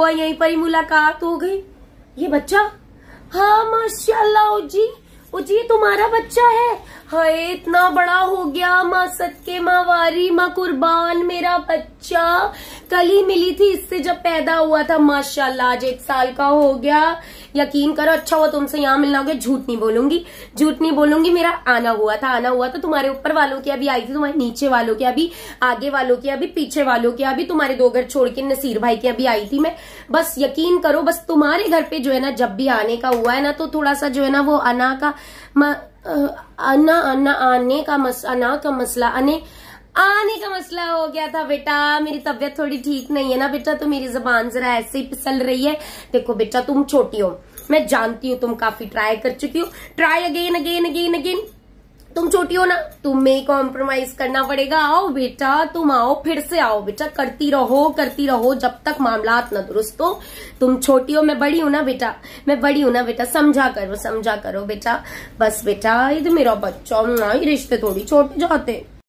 हुआ यहीं पर ही मुलाकात हो गई ये बच्चा हाँ माशाल्लाह जी ओ जी तुम्हारा बच्चा है हाय इतना बड़ा हो गया माँ सत के माँ वारी माँ कुर्बान मेरा बच्चा कल ही मिली थी इससे जब पैदा हुआ था माशाल्लाह आज एक साल का हो गया यकीन करो अच्छा हुआ तुमसे यहाँ मिलना हो गया झूठ नहीं बोलूंगी झूठ नहीं बोलूंगी मेरा आना हुआ था आना हुआ था तुम्हारे ऊपर वालों की अभी आई थी तुम्हारे नीचे वालों की अभी आगे वालों की अभी पीछे वालों की अभी तुम्हारे दो घर छोड़ के नसीर भाई की अभी आई थी मैं बस यकीन करो बस तुम्हारे घर पे जो है ना जब भी आने का हुआ है ना तो थोड़ा सा जो है ना वो अना का अना अना आने का मस अना का मसला अने आने का मसला हो गया था बेटा मेरी तबीयत थोड़ी ठीक नहीं है ना बेटा तो मेरी जबान जरा ऐसे ही पिसल रही है देखो बेटा तुम छोटी हो मैं जानती हूँ तुम काफी ट्राई कर चुकी हो try again again again again तुम छोटी हो ना तुम्हें कॉम्प्रोमाइज करना पड़ेगा आओ बेटा तुम आओ फिर से आओ बेटा करती रहो करती रहो जब तक मामला ना दुरुस्त हो तुम छोटी हो मैं बड़ी हूं ना बेटा मैं बड़ी हूं ना बेटा समझा करो समझा करो बेटा बस बेटा ये तो मेरा बच्चा ये रिश्ते थोड़ी छोटे जाते